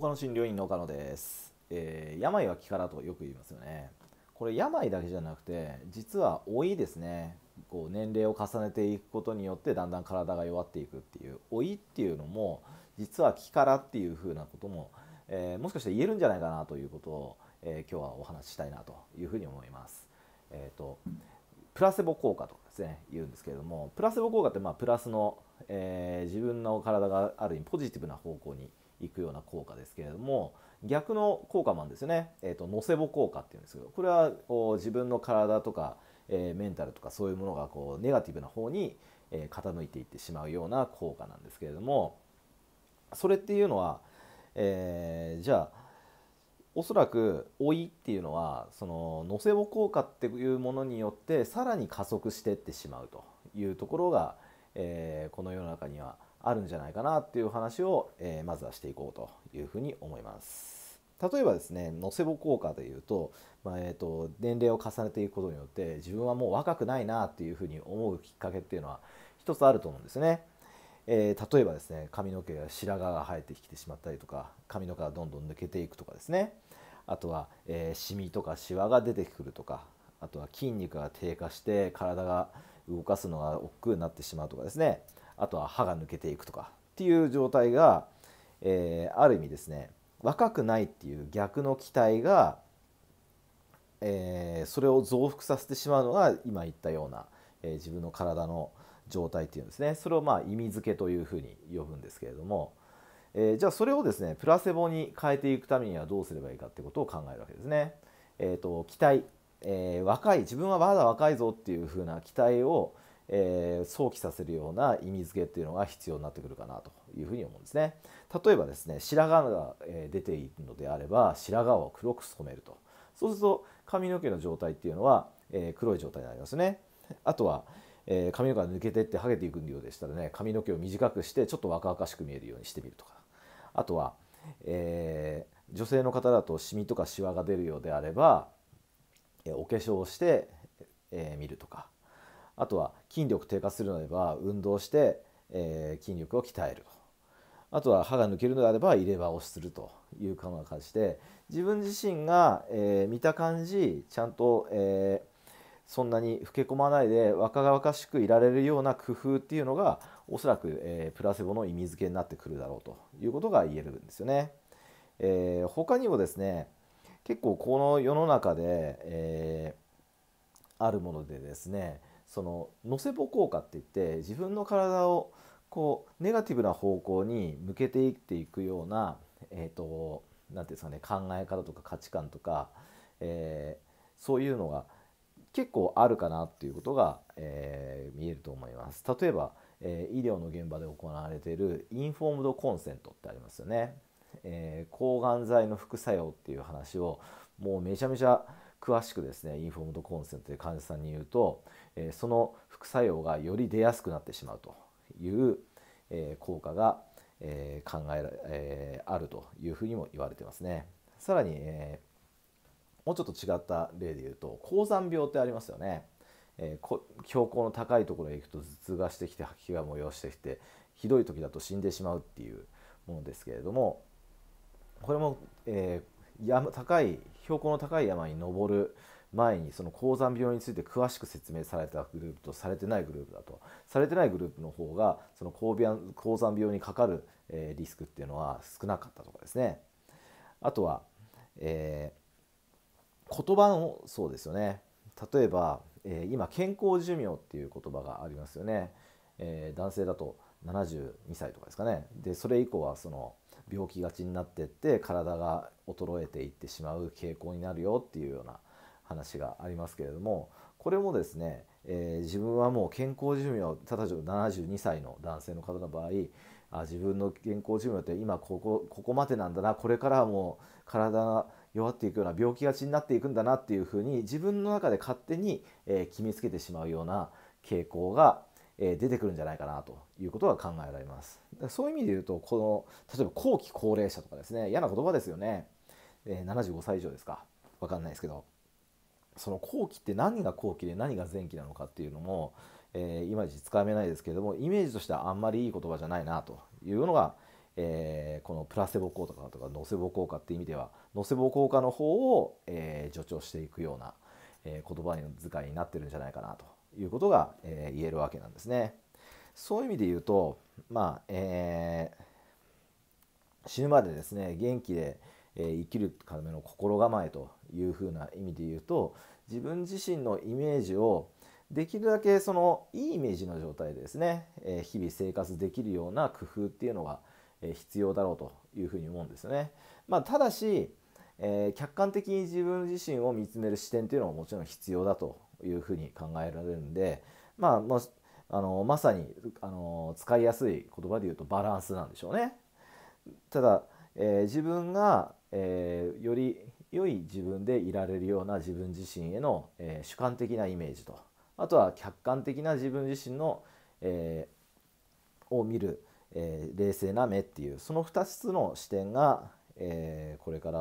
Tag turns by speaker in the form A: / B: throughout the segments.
A: 他の診療院の岡野です、えー、病は気からとよく言いますよねこれ病だけじゃなくて実は老いですねこう年齢を重ねていくことによってだんだん体が弱っていくっていう老いっていうのも実は気からっていうふうなことも、えー、もしかして言えるんじゃないかなということを、えー、今日はお話ししたいなというふうに思います。えーと、プラセボ効果とかですね言うんですけれどもプラセボ効果ってまあプラスの、え自分の体がある意味ポジティブな方向にいくような効果ですけれども逆の効果もあるんですよね、えーと、ノセボ効果っていうんですけどこれはこ自分の体とか、えー、メンタルとかそういうものがこうネガティブな方に、えー、傾いていってしまうような効果なんですけれどもそれっていうのは、えー、じゃあおそらく老いっていうのはそのノセボ効果っていうものによってさらに加速していってしまうというところが、えー、この世の中にはあるんじゃないかなっていう話を、えー、まずはしていこうというふうに思います。例えばですねのせぼ効果でいうと,、まあ、えーと、年齢を重ねていくことによって自分はもう若くないなっていうふうに思うきっかけっていうのは一つあると思うんですね。えー、例えばですね髪の毛が白髪が生えてきてしまったりとか髪の毛がどんどん抜けていくとかですねあとは、えー、シミとかシワが出てくるとかあとは筋肉が低下して体が動かすのが億劫になってしまうとかですねあとは歯が抜けていくとかっていう状態が、えー、ある意味ですね若くないっていう逆の期待が、えー、それを増幅させてしまうのが今言ったような、えー、自分の体の状態っていうんですねそれをまあ意味付けというふうに呼ぶんですけれども、えー、じゃあそれをですねプラセボに変えていくためにはどうすればいいかってことを考えるわけですね。えーと、期待、えー、若い自分はまだ若いぞっていうふうな期待をえー、想起させるような意味付けっていうのが必要になってくるかなというふうに思うんですね。例えばですね白髪が出ているのであれば白髪を黒く染めるとそうすると髪の毛の状態っていうのは、えー、黒い状態になりますね。あとは、えー、髪の毛が抜けてってはげていくようでしたらね髪の毛を短くしてちょっと若々しく見えるようにしてみるとかあとは、えー、女性の方だとシミとかシワが出るようであれば、えお化粧をして、え見るとか。あとは筋力低下するのであれば運動して、えー、筋力を鍛えるあとは歯が抜けるのであれば入れ歯をするという感じで自分自身が、えー、見た感じちゃんと、えー、そんなに老け込まないで若々しくいられるような工夫っていうのがおそらく、えー、プラセボの意味付けになってくるだろうということが言えるんですよね。えー、他にもですね結構この世の中で、えー、あるものでですねそののせぼ効果って言って自分の体をこうネガティブな方向に向けていっていくようなえっ、ー、とんていうんですかね考え方とか価値観とか、えー、そういうのが結構あるかなっていうことが、えー、見えると思います。例えば、えー、医療の現場で行われているインフォームドコンセントってありますよね。えー、抗がん剤の副作用っていう話をもうめちゃめちゃ詳しくですねインフォームドコンセントで患者さんに言うとえその副作用がより出やすくなってしまうという、え効果が、え考えら、えあるというふうにも言われてますね。さらに、えもうちょっと違った例で言うと高山病ってありますよね。えー、標高の高いところへ行くと頭痛がしてきて吐き気が催してきてひどい時だと死んでしまうっていうものですけれどもこれも、えー、山高い標高の高い山に登る前にその高山病について詳しく説明されたグループとされてないグループだとされてないグループの方がその高高山病にかかる、えー、リスクっていうのは少なかったとかですねあとは、えー、言葉のそうですよね例えば、えー、今健康寿命っていう言葉がありますよね、えー、男性だと72歳とかですかねでそれ以降はその病気がちになってって体が衰えていってしまう傾向になるよっていうような話がありますけれどもこれもですね、えー、自分はもう健康寿命ただし72歳の男性の方の場合あ自分の健康寿命って今ここここまでなんだなこれからはもう体が弱っていくような病気がちになっていくんだなっていうふうに自分の中で勝手に、えー、決めつけてしまうような傾向がえ出てくるんじゃないかなということが考えられます。そういう意味で言うとこの例えば後期高齢者とかですね嫌な言葉ですよね、え75歳以上ですか分かんないですけどその後期って何が後期で何が前期なのかっていうのも、えー、いまいちつかめないですけれどもイメージとしてはあんまりいい言葉じゃないなというのが、えー、このプラセボ効果とかノセボ効果っていう意味ではノセボ効果の方を、えー、助長していくような、え言葉の使いになってるんじゃないかなということが、えー、言えるわけなんですね。そういう意味で言うと、まあえー、死ぬまでですね元気で、えー、生きるための心構えというふうな意味で言うと自分自身のイメージをできるだけそのいいイメージの状態でですね、えー、日々生活できるような工夫っていうのが、えー、必要だろうというふうに思うんですよね。まあ、ただし、えー、客観的に自分自身を見つめる視点というのももちろん必要だというふうに考えられるんで、まあ、もあのまさにあの使いやすい言葉で言うとバランスなんでしょうね。ただ、えー、自分が、えー、より良い自分でいられるような自分自身への、えー、主観的なイメージとあとは客観的な自分自身の、えを見る、え冷静な目っていうその2つの視点が、えこれから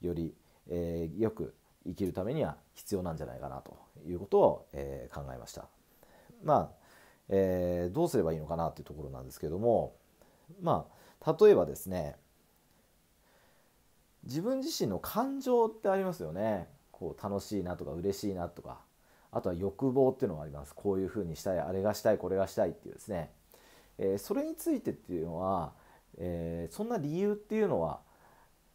A: より、えよく生きるためには必要なんじゃないかなということを、えー、考えました。まあえー、どうすればいいのかなっていうところなんですけどもまあ例えばですね自分自身の感情ってありますよねこう楽しいなとか嬉しいなとかあとは欲望っていうのがありますこういうふうにしたいあれがしたいこれがしたいっていうですね、えー、それについてっていうのは、えー、そんな理由っていうのは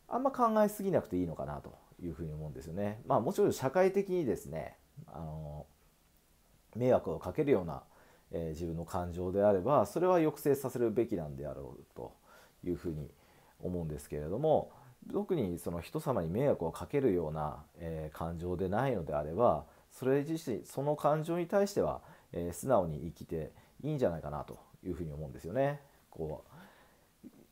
A: あんま考えすぎなくていいのかなというふうに思うんですよね。まあ、もちろん社会的にですねあの迷惑をかけるような、えー、自分の感情であればそれは抑制させるべきなんであろうというふうに思うんですけれども特にその人様に迷惑をかけるような、えー、感情でないのであればそれ自身その感情に対しては、えー、素直に生きていいんじゃないかなというふうに思うんですよね。こう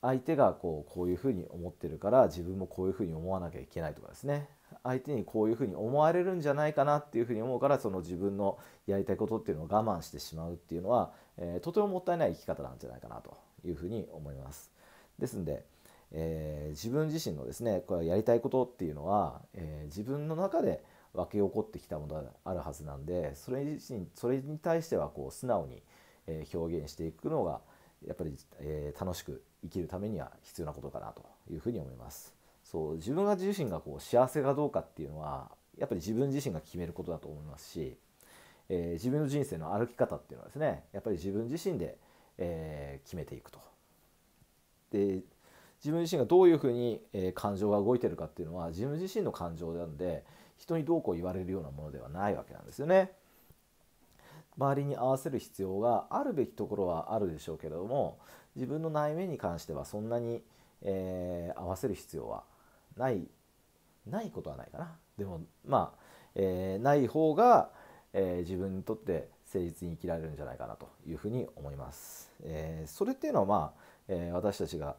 A: 相手がこうこういうふうに思ってるから自分もこういうふうに思わなきゃいけないとかですね相手にこういうふうに思われるんじゃないかなっていうふうに思うからその自分のやりたいことっていうのを我慢してしまうっていうのは、えー、とてももったいない生き方なんじゃないかなというふうに思います。ですんで、えー、自分自身のですねこれやりたいことっていうのは、えー、自分の中で分け起こってきたものがあるはずなんでそれ自身それに対してはこう素直に表現していくのがやっぱり、えー、楽しく生きるためには必要なことかなというふうに思います。そう自分が自身がこう幸せかどうかっていうのはやっぱり自分自身が決めることだと思いますし、えー、自分の人生の歩き方っていうのはですねやっぱり自分自身で、えー、決めていくと。で自分自身がどういうふうに、え感情が動いてるかっていうのは自分自身の感情なんで人にどうこう言われるようなものではないわけなんですよね。周りに合わせる必要があるべきところはあるでしょうけれども自分の内面に関してはそんなに、えー、合わせる必要はないないことはないかなでもまあ、えー、ない方が、えー、自分にとって誠実に生きられるんじゃないかなというふうに思います。えそれっていうのは、まあえ私たちが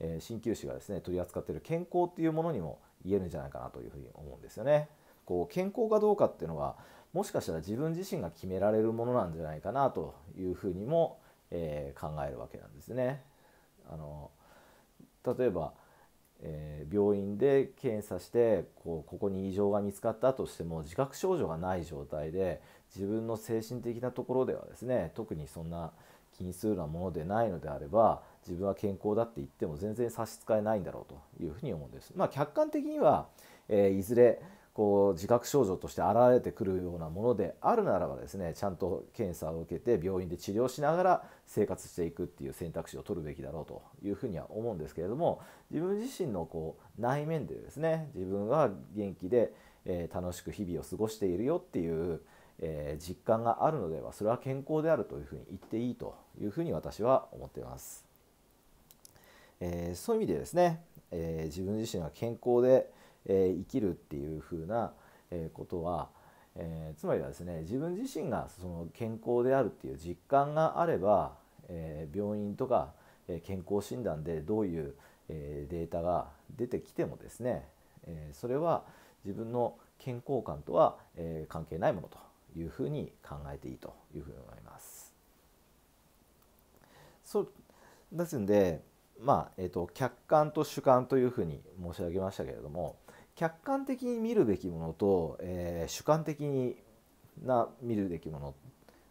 A: 鍼灸師がですね取り扱っている健康っていうものにも言えるんじゃないかなというふうに思うんですよね。こう健康かどうかっていうのはもしかしたら自分自身が決められるものなんじゃないかなというふうにも、えー、考えるわけなんですね。あの例えば、えー、病院で検査してこうここに異常が見つかったとしても自覚症状がない状態で自分の精神的なところではですね特にそんな気にするようなものでないのであれば自分は健康だって言っても全然差し支えないんだろうというふうに思うんです。まあ、客観的には、えー、いずれこう自覚症状として現れてくるようなものであるならばですねちゃんと検査を受けて病院で治療しながら生活していくっていう選択肢を取るべきだろうというふうには思うんですけれども自分自身のこう内面でですね自分は元気で、え楽しく日々を過ごしているよっていう、え実感があるのではそれは健康であるというふうに言っていいというふうに私は思っています。えー、そういう意味でですね、えー、自分自身は健康でえ生きるっていうふうな、えことは、えつまりはですね自分自身がその健康であるっていう実感があれば、え病院とか、え健康診断でどういう、えデータが出てきてもですね、えそれは自分の健康感とは、え関係ないものというふうに考えていいというふうに思います。そうですんでまあえーと客観と主観というふうに申し上げましたけれども、客観的に見るべきものと、えー、主観的な見るべきものっ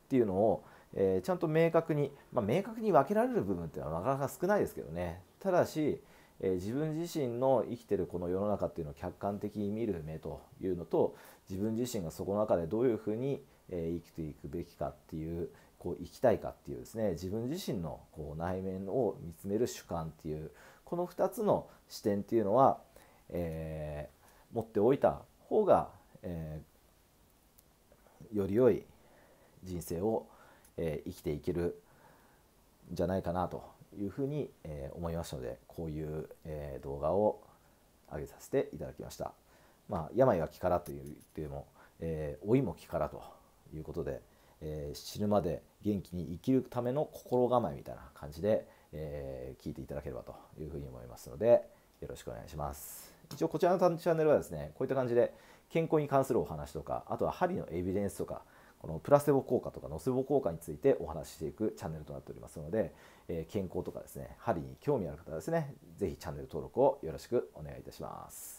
A: ていうのを、えー、ちゃんと明確に、まあ、明確に分けられる部分っていうのはなかなか少ないですけどねただし、えー、自分自身の生きてるこの世の中っていうのを客観的に見る目というのと自分自身がそこの中でどういうふうに、え生きていくべきかっていうこう生きたいかっていうですね自分自身のこう内面を見つめる主観っていうこの2つの視点っていうのは、えー、持っておいた方が、えー、より良い人生を、えー、生きていけるんじゃないかなというふうに、えー、思いますのでこういう、えー、動画を上げさせていただきました。まあ、病は気からというといも、えー、老いも気からということで、えー、死ぬまで元気に生きるための心構えみたいな感じで、えー、聞いていただければというふうに思いますのでよろしくお願いします。一応こちらのチャンネルはですねこういった感じで健康に関するお話とかあとは針のエビデンスとかこのプラセボ効果とかノセボ効果についてお話ししていくチャンネルとなっておりますので、えー、健康とかですね針に興味ある方はですね是非チャンネル登録をよろしくお願いいたします。